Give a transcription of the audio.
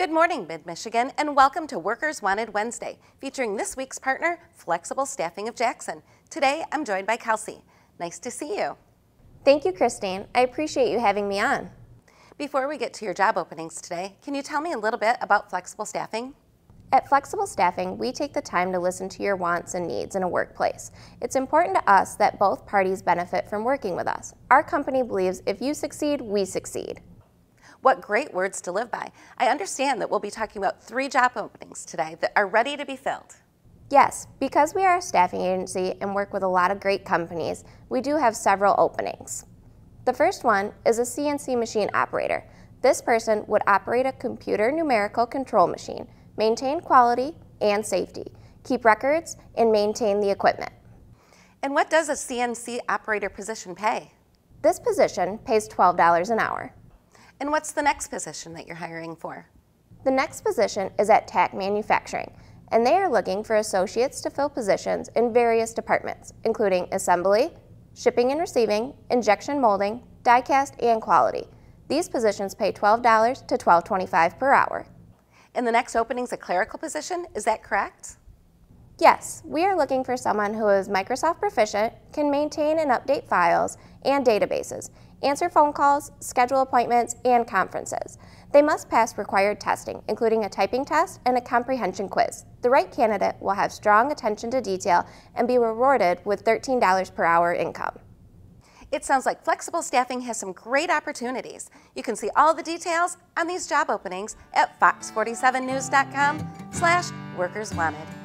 Good morning, Mid Michigan, and welcome to Workers Wanted Wednesday, featuring this week's partner, Flexible Staffing of Jackson. Today, I'm joined by Kelsey. Nice to see you. Thank you, Christine. I appreciate you having me on. Before we get to your job openings today, can you tell me a little bit about flexible staffing? At Flexible Staffing, we take the time to listen to your wants and needs in a workplace. It's important to us that both parties benefit from working with us. Our company believes if you succeed, we succeed. What great words to live by. I understand that we'll be talking about three job openings today that are ready to be filled. Yes, because we are a staffing agency and work with a lot of great companies, we do have several openings. The first one is a CNC machine operator. This person would operate a computer numerical control machine, maintain quality and safety, keep records, and maintain the equipment. And what does a CNC operator position pay? This position pays $12 an hour. And what's the next position that you're hiring for? The next position is at TAC Manufacturing, and they are looking for associates to fill positions in various departments, including assembly, shipping and receiving, injection molding, die cast, and quality. These positions pay $12 to $12.25 per hour. And the next opening is a clerical position, is that correct? Yes, we are looking for someone who is Microsoft proficient, can maintain and update files and databases, answer phone calls, schedule appointments, and conferences. They must pass required testing, including a typing test and a comprehension quiz. The right candidate will have strong attention to detail and be rewarded with $13 per hour income. It sounds like flexible staffing has some great opportunities. You can see all the details on these job openings at fox47news.com slash workerswanted.